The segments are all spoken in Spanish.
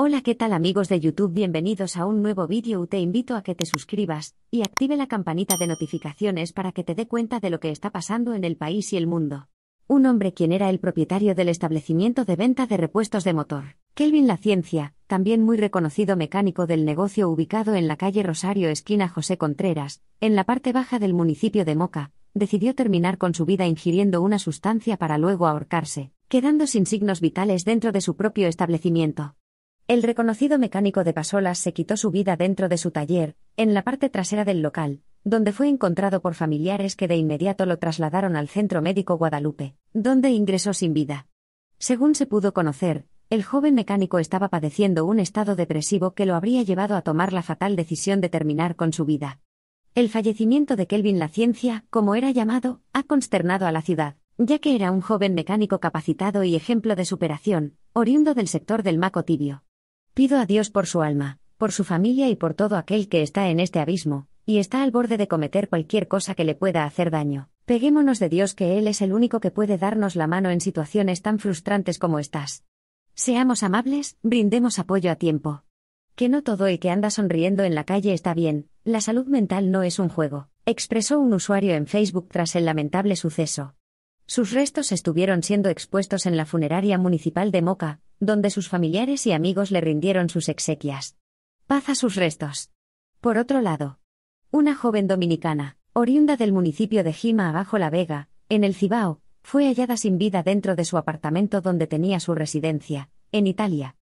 Hola qué tal amigos de YouTube bienvenidos a un nuevo vídeo te invito a que te suscribas y active la campanita de notificaciones para que te dé cuenta de lo que está pasando en el país y el mundo. Un hombre quien era el propietario del establecimiento de venta de repuestos de motor, Kelvin La Ciencia, también muy reconocido mecánico del negocio ubicado en la calle Rosario esquina José Contreras, en la parte baja del municipio de Moca, decidió terminar con su vida ingiriendo una sustancia para luego ahorcarse, quedando sin signos vitales dentro de su propio establecimiento. El reconocido mecánico de Pasolas se quitó su vida dentro de su taller, en la parte trasera del local, donde fue encontrado por familiares que de inmediato lo trasladaron al Centro Médico Guadalupe, donde ingresó sin vida. Según se pudo conocer, el joven mecánico estaba padeciendo un estado depresivo que lo habría llevado a tomar la fatal decisión de terminar con su vida. El fallecimiento de Kelvin La Ciencia, como era llamado, ha consternado a la ciudad, ya que era un joven mecánico capacitado y ejemplo de superación, oriundo del sector del Maco Tibio. Pido a Dios por su alma, por su familia y por todo aquel que está en este abismo, y está al borde de cometer cualquier cosa que le pueda hacer daño. Peguémonos de Dios que Él es el único que puede darnos la mano en situaciones tan frustrantes como estas. Seamos amables, brindemos apoyo a tiempo. Que no todo el que anda sonriendo en la calle está bien, la salud mental no es un juego, expresó un usuario en Facebook tras el lamentable suceso. Sus restos estuvieron siendo expuestos en la funeraria municipal de Moca, donde sus familiares y amigos le rindieron sus exequias. Paz a sus restos. Por otro lado, una joven dominicana, oriunda del municipio de Jima abajo La Vega, en el Cibao, fue hallada sin vida dentro de su apartamento donde tenía su residencia, en Italia.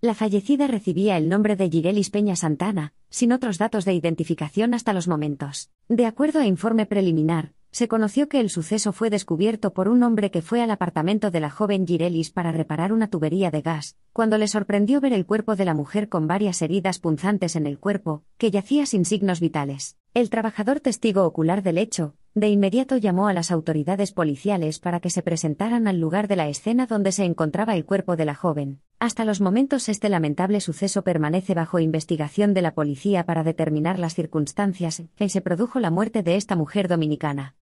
La fallecida recibía el nombre de Girelis Peña Santana, sin otros datos de identificación hasta los momentos. De acuerdo a informe preliminar, se conoció que el suceso fue descubierto por un hombre que fue al apartamento de la joven Girelis para reparar una tubería de gas, cuando le sorprendió ver el cuerpo de la mujer con varias heridas punzantes en el cuerpo, que yacía sin signos vitales. El trabajador testigo ocular del hecho, de inmediato llamó a las autoridades policiales para que se presentaran al lugar de la escena donde se encontraba el cuerpo de la joven. Hasta los momentos este lamentable suceso permanece bajo investigación de la policía para determinar las circunstancias en que se produjo la muerte de esta mujer dominicana.